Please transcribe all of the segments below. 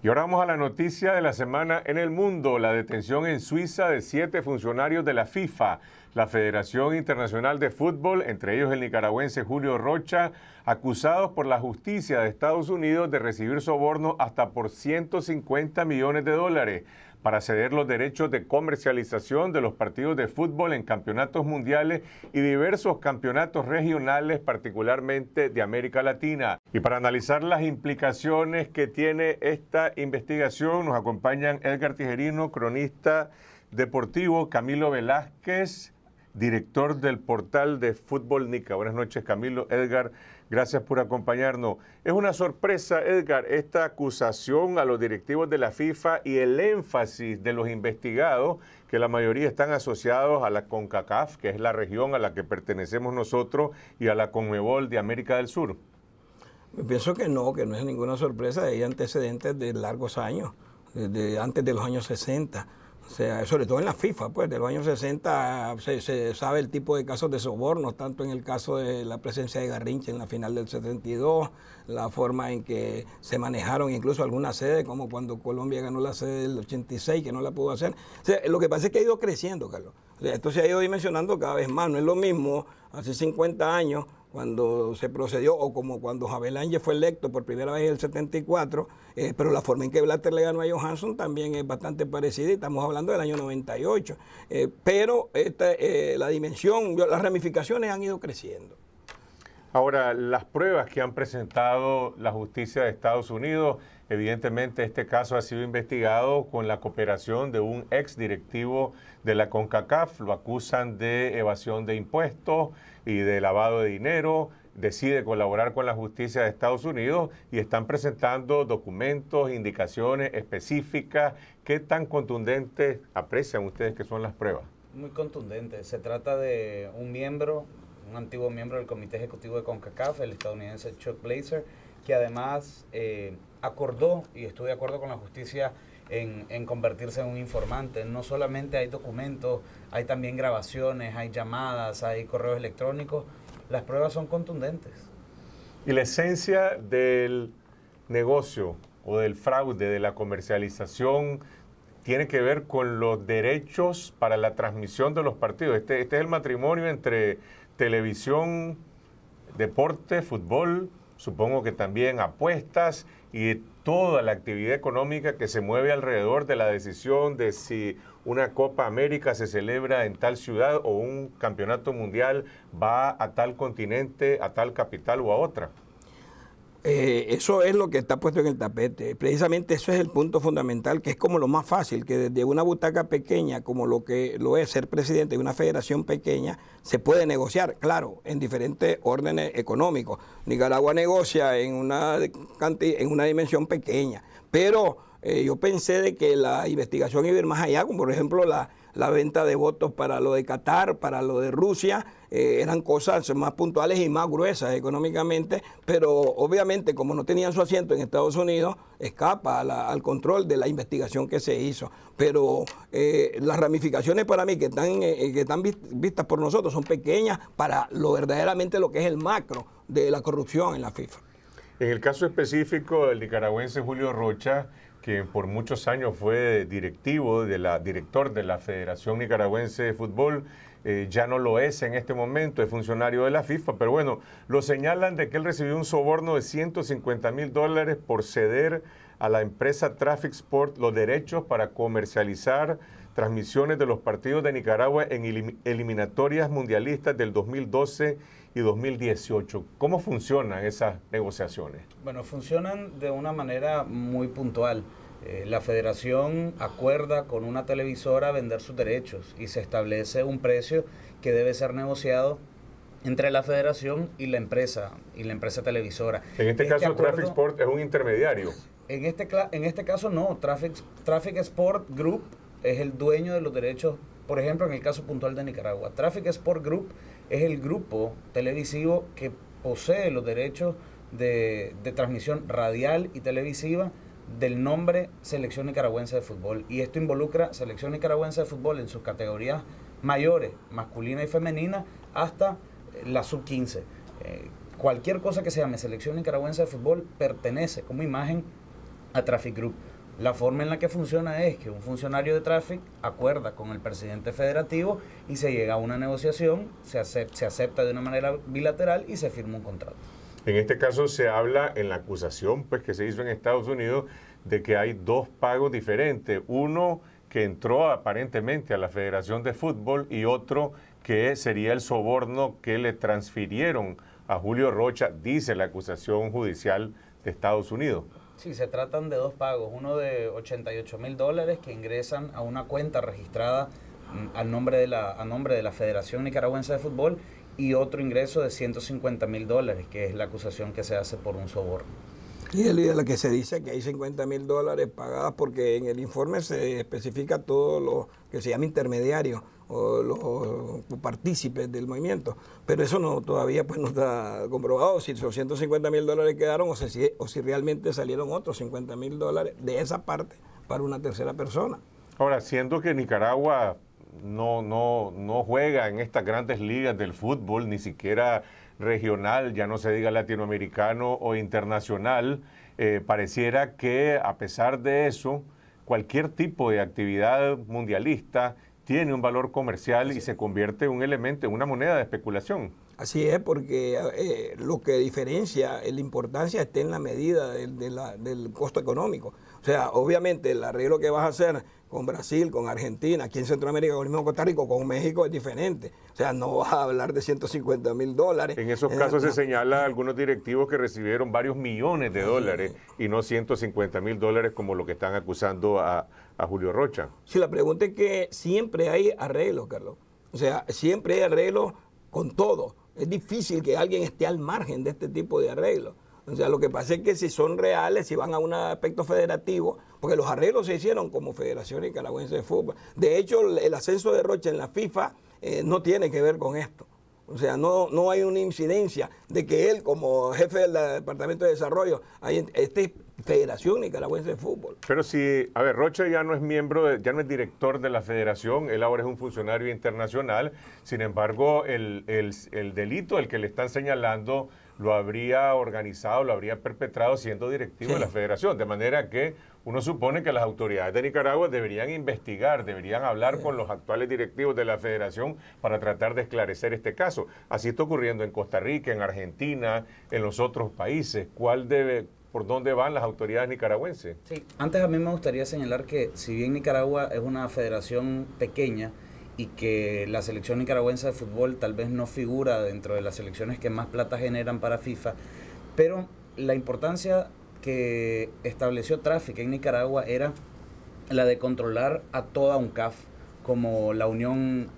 Y ahora vamos a la noticia de la semana en el mundo, la detención en Suiza de siete funcionarios de la FIFA, la Federación Internacional de Fútbol, entre ellos el nicaragüense Julio Rocha, acusados por la justicia de Estados Unidos de recibir sobornos hasta por 150 millones de dólares para ceder los derechos de comercialización de los partidos de fútbol en campeonatos mundiales y diversos campeonatos regionales, particularmente de América Latina. Y para analizar las implicaciones que tiene esta investigación, nos acompañan Edgar Tijerino, cronista deportivo, Camilo Velázquez, director del portal de Fútbol Nica. Buenas noches, Camilo, Edgar. Gracias por acompañarnos. Es una sorpresa, Edgar, esta acusación a los directivos de la FIFA y el énfasis de los investigados, que la mayoría están asociados a la CONCACAF, que es la región a la que pertenecemos nosotros, y a la CONMEBOL de América del Sur. Pienso que no, que no es ninguna sorpresa. Hay antecedentes de largos años, desde antes de los años 60 sea, sobre todo en la FIFA, pues, de los años 60 se, sabe el tipo de casos de sobornos, tanto en el caso de la presencia de Garrincha en la final del 72, la forma en que se manejaron incluso algunas sedes, como cuando Colombia ganó la sede del 86, que no la pudo hacer. lo que pasa es que ha ido creciendo, Carlos. esto se ha ido dimensionando cada vez más, no es lo mismo hace 50 años cuando se procedió, o como cuando Ángel fue electo por primera vez en el 74, eh, pero la forma en que Blatter le ganó a Johansson también es bastante parecida estamos hablando del año 98. Eh, pero esta, eh, la dimensión, las ramificaciones han ido creciendo. Ahora, las pruebas que han presentado la justicia de Estados Unidos, evidentemente este caso ha sido investigado con la cooperación de un ex directivo de la CONCACAF, lo acusan de evasión de impuestos, y de lavado de dinero, decide colaborar con la justicia de Estados Unidos y están presentando documentos, indicaciones específicas. ¿Qué tan contundentes aprecian ustedes que son las pruebas? Muy contundentes. Se trata de un miembro, un antiguo miembro del Comité Ejecutivo de CONCACAF, el estadounidense Chuck Blazer, que además eh, acordó y estuvo de acuerdo con la justicia en, convertirse en un informante. No solamente hay documentos, hay también grabaciones, hay llamadas, hay correos electrónicos. Las pruebas son contundentes. Y la esencia del negocio o del fraude, de la comercialización, tiene que ver con los derechos para la transmisión de los partidos. Este, este es el matrimonio entre televisión, deporte, fútbol, supongo que también apuestas y toda la actividad económica que se mueve alrededor de la decisión de si una Copa América se celebra en tal ciudad o un campeonato mundial va a tal continente, a tal capital o a otra. Eh, eso es lo que está puesto en el tapete. Precisamente eso es el punto fundamental, que es como lo más fácil, que desde una butaca pequeña, como lo que lo es ser presidente de una federación pequeña, se puede negociar, claro, en diferentes órdenes económicos. Nicaragua negocia en una, en una dimensión pequeña, pero eh, yo pensé de que la investigación iba más allá, como por ejemplo la la venta de votos para lo de Qatar, para lo de Rusia, eh, eran cosas más puntuales y más gruesas económicamente, pero obviamente como no tenían su asiento en Estados Unidos, escapa al control de la investigación que se hizo. Pero eh, las ramificaciones para mí que están, eh, que están vistas por nosotros son pequeñas para lo verdaderamente lo que es el macro de la corrupción en la FIFA. En el caso específico del nicaragüense Julio Rocha, que por muchos años fue directivo, de la, director de la Federación Nicaragüense de Fútbol, eh, ya no lo es en este momento, es funcionario de la FIFA, pero bueno, lo señalan de que él recibió un soborno de 150 mil dólares por ceder a la empresa Traffic Sport los derechos para comercializar transmisiones de los partidos de Nicaragua en eliminatorias mundialistas del 2012 2018. ¿Cómo funcionan esas negociaciones? Bueno, funcionan de una manera muy puntual. Eh, la federación acuerda con una televisora vender sus derechos y se establece un precio que debe ser negociado entre la federación y la empresa, y la empresa televisora. En este, este caso, Traffic Sport es un intermediario. En este, en este caso no, Traffic, Traffic Sport Group es el dueño de los derechos por ejemplo, en el caso puntual de Nicaragua, Traffic Sport Group es el grupo televisivo que posee los derechos de, transmisión radial y televisiva del nombre Selección Nicaragüense de Fútbol. Y esto involucra Selección Nicaragüense de Fútbol en sus categorías mayores, masculina y femenina, hasta la sub-15. Eh, cualquier cosa que se llame Selección Nicaragüense de Fútbol pertenece como imagen a Traffic Group. La forma en la que funciona es que un funcionario de tráfico acuerda con el presidente federativo y se llega a una negociación, se acepta, se acepta de una manera bilateral y se firma un contrato. En este caso se habla en la acusación pues, que se hizo en Estados Unidos de que hay dos pagos diferentes. Uno que entró aparentemente a la Federación de Fútbol y otro que sería el soborno que le transfirieron a Julio Rocha, dice la acusación judicial de Estados Unidos. Sí, se tratan de dos pagos, uno de 88 mil dólares que ingresan a una cuenta registrada mm, a nombre, de la, a nombre de la Federación Nicaragüense de Fútbol y otro ingreso de 150 mil dólares, que es la acusación que se hace por un soborno. Y es de la que se dice que hay 50 mil dólares pagadas porque en el informe se especifica todo lo que se llama intermediario los partícipes del movimiento. Pero eso no todavía pues no está comprobado si los 150 mil dólares quedaron o si, o si realmente salieron otros 50 mil dólares de esa parte para una tercera persona. Ahora, siendo que Nicaragua no, no, no juega en estas grandes ligas del fútbol, ni siquiera regional, ya no se diga latinoamericano o internacional, eh, pareciera que a pesar de eso, cualquier tipo de actividad mundialista tiene un valor comercial y se convierte en un elemento, en una moneda de especulación. Así es, porque eh, lo que diferencia la importancia está en la medida del costo económico. O sea, obviamente el arreglo que vas a hacer con Brasil, con Argentina, aquí en Centroamérica, con el mismo Costa Rica, con México es diferente. O sea, no vas a hablar de 150 mil dólares. En esos casos eh, se señala algunos directivos que recibieron varios millones de dólares y no 150 mil dólares como lo que están acusando a, a Julio Rocha. Sí, la pregunta es que siempre hay arreglos, Carlos. O sea, siempre hay arreglos con todo. Es difícil que alguien esté al margen de este tipo de arreglos. O sea, lo que pasa es que si son reales, si van a un aspecto federativo, porque los arreglos se hicieron como Federación Nicaragüense de Fútbol. De hecho, el ascenso de Roche en la FIFA eh, no tiene que ver con esto. O sea, no, no hay una incidencia de que él, como jefe del Departamento de Desarrollo, hay, este es Federación Nicaragüense de Fútbol. Pero si, a ver, Rocha ya no es miembro, ya no es director de la federación, él ahora es un funcionario internacional, sin embargo, el, el, el delito, el que le están señalando lo habría organizado, lo habría perpetrado siendo directivo de la federación. De manera que uno supone que las autoridades de Nicaragua deberían investigar, deberían hablar con los actuales directivos de la federación para tratar de esclarecer este caso. Así está ocurriendo en Costa Rica, en Argentina, en los otros países. ¿Cuál debe, por dónde van las autoridades nicaragüenses? Sí. Antes a mí me gustaría señalar que si bien Nicaragua es una federación pequeña, y que la selección nicaragüense de fútbol tal vez no figura dentro de las selecciones que más plata generan para FIFA, pero la importancia que estableció Tráfico en Nicaragua era la de controlar a toda UNCAF como la Unión,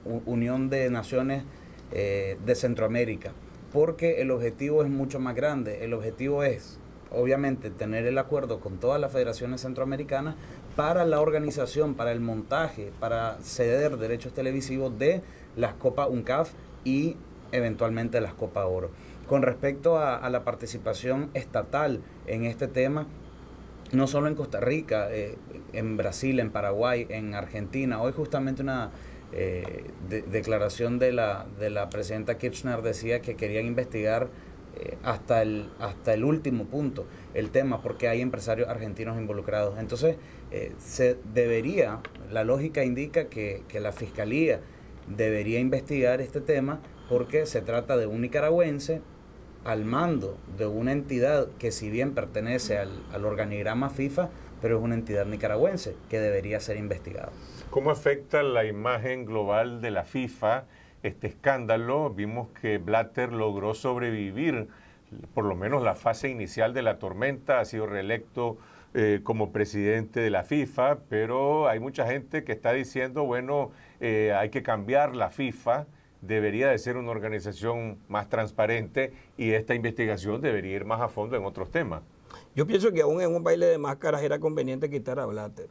de Naciones eh, de Centroamérica, porque el objetivo es mucho más grande, el objetivo es obviamente tener el acuerdo con todas las federaciones centroamericanas, para la organización, para el montaje, para ceder derechos televisivos de las Copas UNCAF y eventualmente las Copa Oro. Con respecto a, la participación estatal en este tema, no solo en Costa Rica, eh, en Brasil, en Paraguay, en Argentina. Hoy justamente una eh, declaración de la, de la presidenta Kirchner decía que querían investigar eh, hasta, el, hasta el último punto el tema, porque hay empresarios argentinos involucrados. Entonces, eh, se debería, la lógica indica que, la Fiscalía debería investigar este tema porque se trata de un nicaragüense al mando de una entidad que si bien pertenece al, al, organigrama FIFA, pero es una entidad nicaragüense que debería ser investigada. ¿Cómo afecta la imagen global de la FIFA este escándalo, vimos que Blatter logró sobrevivir por lo menos la fase inicial de la tormenta, ha sido reelecto eh, como presidente de la FIFA, pero hay mucha gente que está diciendo, bueno, eh, hay que cambiar la FIFA, debería de ser una organización más transparente y esta investigación debería ir más a fondo en otros temas. Yo pienso que aún en un baile de máscaras era conveniente quitar a Blatter.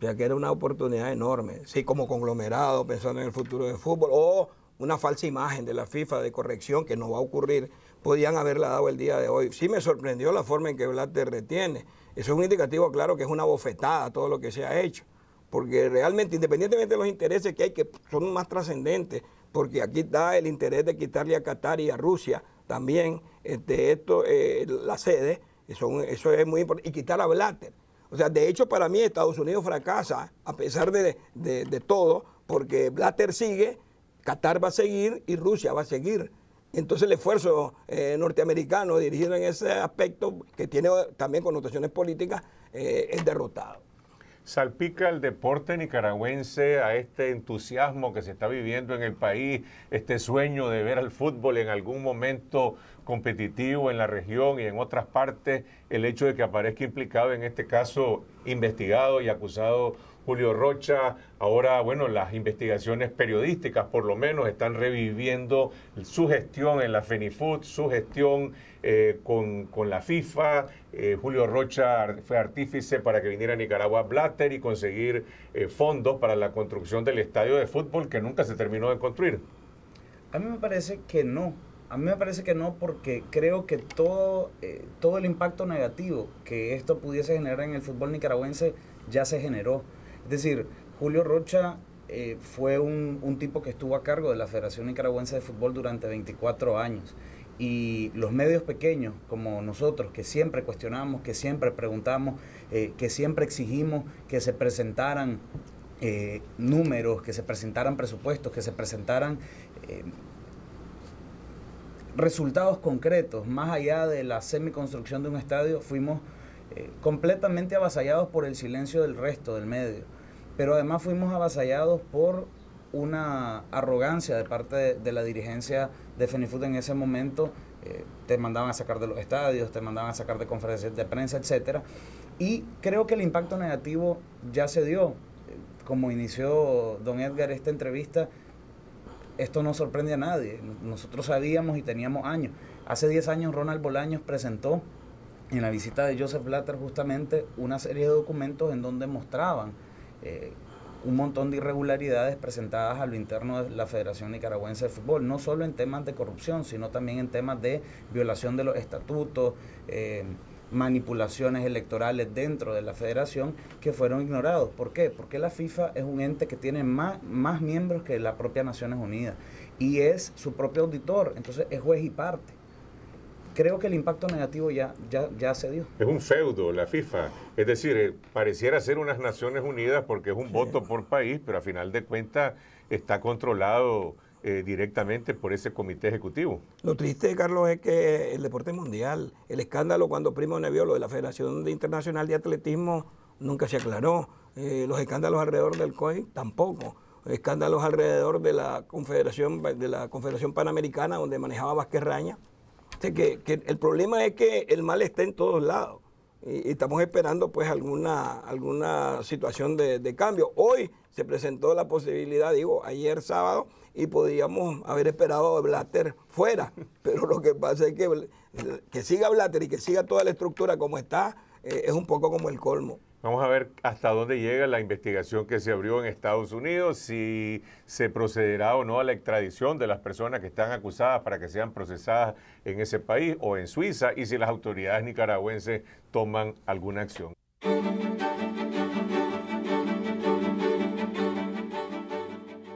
ya que era una oportunidad enorme, sí, como conglomerado, pensando en el futuro del fútbol, o una falsa imagen de la FIFA de corrección que no va a ocurrir, podían haberla dado el día de hoy. Sí me sorprendió la forma en que Blatter retiene. Eso es un indicativo claro que es una bofetada todo lo que se ha hecho. Porque realmente, independientemente de los intereses que hay, que son más trascendentes, porque aquí está el interés de quitarle a Qatar y a Rusia también este, esto, eh, la sede, eso, es muy importante, y quitar a Blatter. O sea, de hecho, para mí Estados Unidos fracasa, a pesar de, de todo, porque Blatter sigue Qatar va a seguir y Rusia va a seguir. Entonces el esfuerzo eh, norteamericano dirigido en ese aspecto, que tiene también connotaciones políticas, eh, es derrotado. ¿Salpica el deporte nicaragüense a este entusiasmo que se está viviendo en el país, este sueño de ver al fútbol en algún momento competitivo en la región y en otras partes, el hecho de que aparezca implicado, en este caso investigado y acusado Julio Rocha. Ahora, bueno, las investigaciones periodísticas por lo menos están reviviendo su gestión en la FENIFUT, su gestión eh, con, la FIFA. Eh, Julio Rocha fue artífice para que viniera a Nicaragua Blatter y conseguir eh, fondos para la construcción del estadio de fútbol que nunca se terminó de construir. A mí me parece que no. A mí me parece que no porque creo que todo, todo el impacto negativo que esto pudiese generar en el fútbol nicaragüense ya se generó. Es decir, Julio Rocha eh, fue un, tipo que estuvo a cargo de la Federación Nicaragüense de Fútbol durante 24 años. Y los medios pequeños como nosotros, que siempre cuestionamos, que siempre preguntamos, eh, que siempre exigimos que se presentaran eh, números, que se presentaran presupuestos, que se presentaran resultados concretos, más allá de la semiconstrucción de un estadio, fuimos eh, completamente avasallados por el silencio del resto del medio, pero además fuimos avasallados por una arrogancia de parte de, la dirigencia de FENIFUT en ese momento. Eh, te mandaban a sacar de los estadios, te mandaban a sacar de conferencias de prensa, etcétera. Y creo que el impacto negativo ya se dio. Eh, como inició don Edgar esta entrevista, esto no sorprende a nadie. Nosotros sabíamos y teníamos años. Hace 10 años Ronald Bolaños presentó en la visita de Joseph Blatter justamente una serie de documentos en donde mostraban eh, un montón de irregularidades presentadas a lo interno de la Federación Nicaragüense de Fútbol, no solo en temas de corrupción, sino también en temas de violación de los estatutos, eh, manipulaciones electorales dentro de la federación que fueron ignorados. ¿Por qué? Porque la FIFA es un ente que tiene más, más miembros que la propia Naciones Unidas y es su propio auditor, entonces es juez y parte creo que el impacto negativo ya, ya, ya se dio. Es un feudo la FIFA. Es decir, eh, pareciera ser unas Naciones Unidas porque es un voto por país, pero a final de cuentas está controlado eh, directamente por ese comité ejecutivo. Lo triste, Carlos, es que el deporte mundial, el escándalo cuando Primo Nevio, lo de la Federación Internacional de Atletismo, nunca se aclaró. Eh, los escándalos alrededor del COI tampoco escándalos alrededor de la Confederación de la Confederación Panamericana donde manejaba Vázquez Raña este, que, el problema es que el mal está en todos lados y, estamos esperando pues alguna, alguna situación de, cambio. Hoy se presentó la posibilidad, digo, ayer sábado, y podríamos haber esperado a Blatter fuera, pero lo que pasa es que que siga Blatter y que siga toda la estructura como está eh, es un poco como el colmo. Vamos a ver hasta dónde llega la investigación que se abrió en Estados Unidos, si se procederá o no a la extradición de las personas que están acusadas para que sean procesadas en ese país o en Suiza y si las autoridades nicaragüenses toman alguna acción.